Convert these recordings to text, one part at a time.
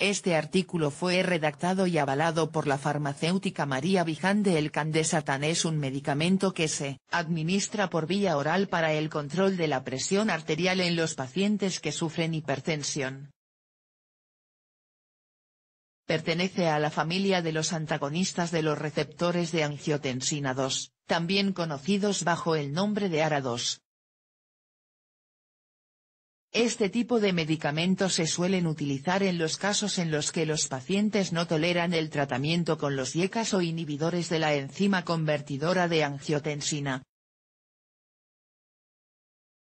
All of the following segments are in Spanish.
Este artículo fue redactado y avalado por la farmacéutica María de El candesatan es un medicamento que se administra por vía oral para el control de la presión arterial en los pacientes que sufren hipertensión. Pertenece a la familia de los antagonistas de los receptores de angiotensina 2, también conocidos bajo el nombre de ARA2. Este tipo de medicamentos se suelen utilizar en los casos en los que los pacientes no toleran el tratamiento con los IECAS o inhibidores de la enzima convertidora de angiotensina.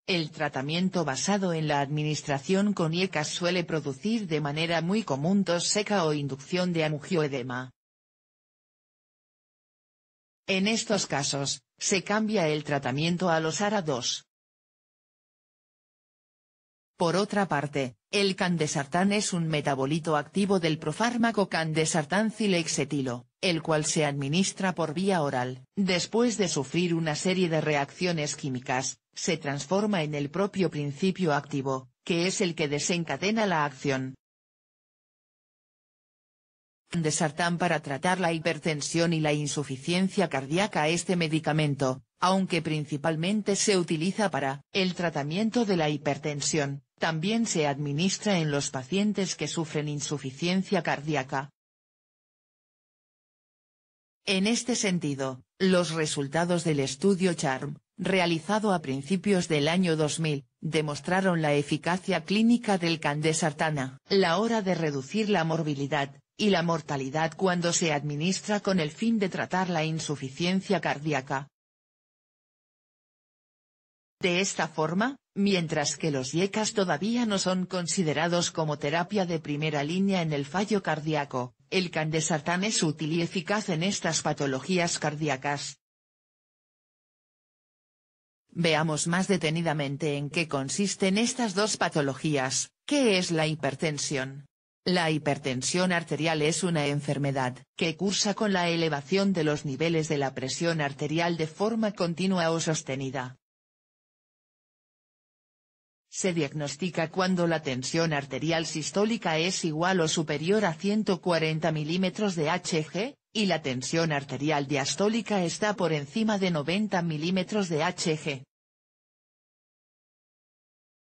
El tratamiento basado en la administración con IECAS suele producir de manera muy común tos seca o inducción de angioedema. En estos casos, se cambia el tratamiento a los ARA2. Por otra parte, el candesartán es un metabolito activo del profármaco candesartán cilexetilo, el cual se administra por vía oral. Después de sufrir una serie de reacciones químicas, se transforma en el propio principio activo, que es el que desencadena la acción. Candesartán para tratar la hipertensión y la insuficiencia cardíaca Este medicamento, aunque principalmente se utiliza para el tratamiento de la hipertensión, también se administra en los pacientes que sufren insuficiencia cardíaca. En este sentido, los resultados del estudio CHARM, realizado a principios del año 2000, demostraron la eficacia clínica del candesartana. La hora de reducir la morbilidad, y la mortalidad cuando se administra con el fin de tratar la insuficiencia cardíaca, de esta forma, mientras que los yecas todavía no son considerados como terapia de primera línea en el fallo cardíaco, el candesartán es útil y eficaz en estas patologías cardíacas. Veamos más detenidamente en qué consisten estas dos patologías, ¿qué es la hipertensión? La hipertensión arterial es una enfermedad, que cursa con la elevación de los niveles de la presión arterial de forma continua o sostenida, se diagnostica cuando la tensión arterial sistólica es igual o superior a 140 mm de Hg, y la tensión arterial diastólica está por encima de 90 mm de Hg.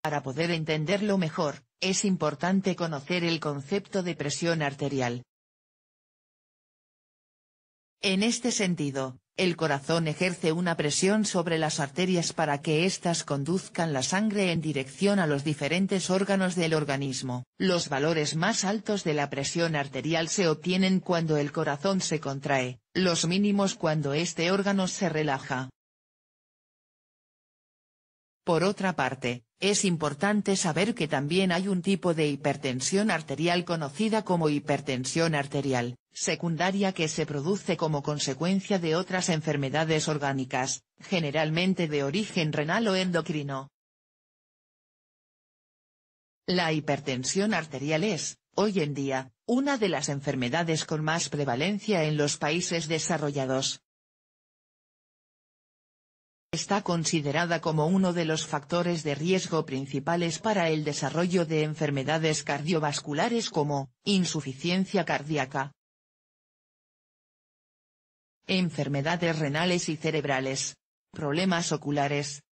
Para poder entenderlo mejor, es importante conocer el concepto de presión arterial. En este sentido, el corazón ejerce una presión sobre las arterias para que éstas conduzcan la sangre en dirección a los diferentes órganos del organismo. Los valores más altos de la presión arterial se obtienen cuando el corazón se contrae, los mínimos cuando este órgano se relaja. Por otra parte, es importante saber que también hay un tipo de hipertensión arterial conocida como hipertensión arterial, secundaria que se produce como consecuencia de otras enfermedades orgánicas, generalmente de origen renal o endocrino. La hipertensión arterial es, hoy en día, una de las enfermedades con más prevalencia en los países desarrollados está considerada como uno de los factores de riesgo principales para el desarrollo de enfermedades cardiovasculares como, insuficiencia cardíaca, enfermedades renales y cerebrales, problemas oculares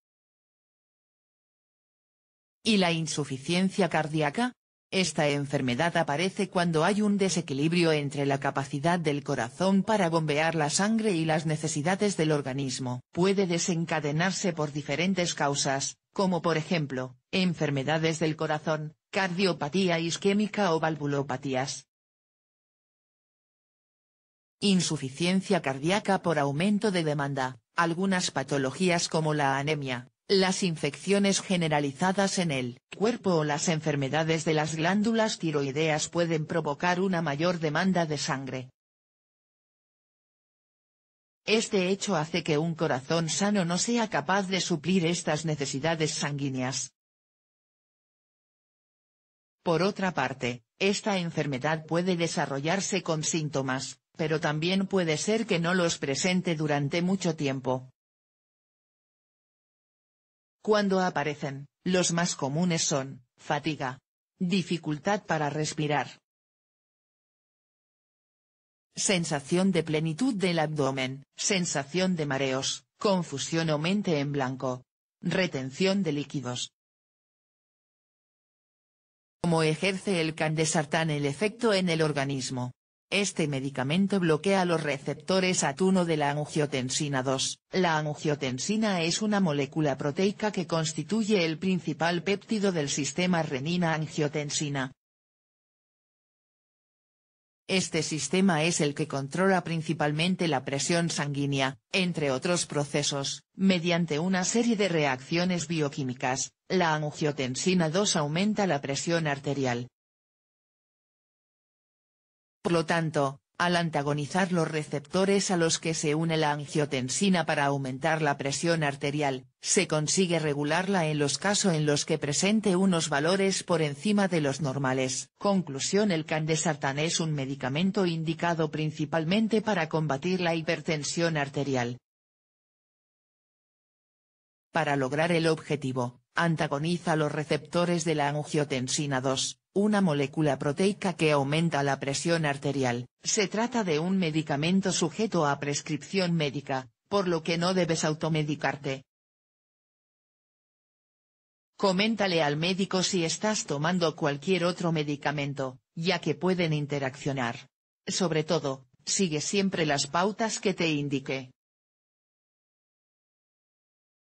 y la insuficiencia cardíaca, esta enfermedad aparece cuando hay un desequilibrio entre la capacidad del corazón para bombear la sangre y las necesidades del organismo. Puede desencadenarse por diferentes causas, como por ejemplo, enfermedades del corazón, cardiopatía isquémica o valvulopatías. Insuficiencia cardíaca por aumento de demanda, algunas patologías como la anemia, las infecciones generalizadas en el cuerpo o las enfermedades de las glándulas tiroideas pueden provocar una mayor demanda de sangre. Este hecho hace que un corazón sano no sea capaz de suplir estas necesidades sanguíneas. Por otra parte, esta enfermedad puede desarrollarse con síntomas, pero también puede ser que no los presente durante mucho tiempo. Cuando aparecen, los más comunes son, fatiga, dificultad para respirar, sensación de plenitud del abdomen, sensación de mareos, confusión o mente en blanco, retención de líquidos. ¿Cómo ejerce el candesartán el efecto en el organismo? Este medicamento bloquea los receptores atuno de la angiotensina 2. La angiotensina es una molécula proteica que constituye el principal péptido del sistema renina-angiotensina. Este sistema es el que controla principalmente la presión sanguínea, entre otros procesos, mediante una serie de reacciones bioquímicas, la angiotensina 2 aumenta la presión arterial, por lo tanto, al antagonizar los receptores a los que se une la angiotensina para aumentar la presión arterial, se consigue regularla en los casos en los que presente unos valores por encima de los normales. Conclusión El candesartan es un medicamento indicado principalmente para combatir la hipertensión arterial. Para lograr el objetivo, antagoniza los receptores de la angiotensina 2, una molécula proteica que aumenta la presión arterial. Se trata de un medicamento sujeto a prescripción médica, por lo que no debes automedicarte. Coméntale al médico si estás tomando cualquier otro medicamento, ya que pueden interaccionar. Sobre todo, sigue siempre las pautas que te indique.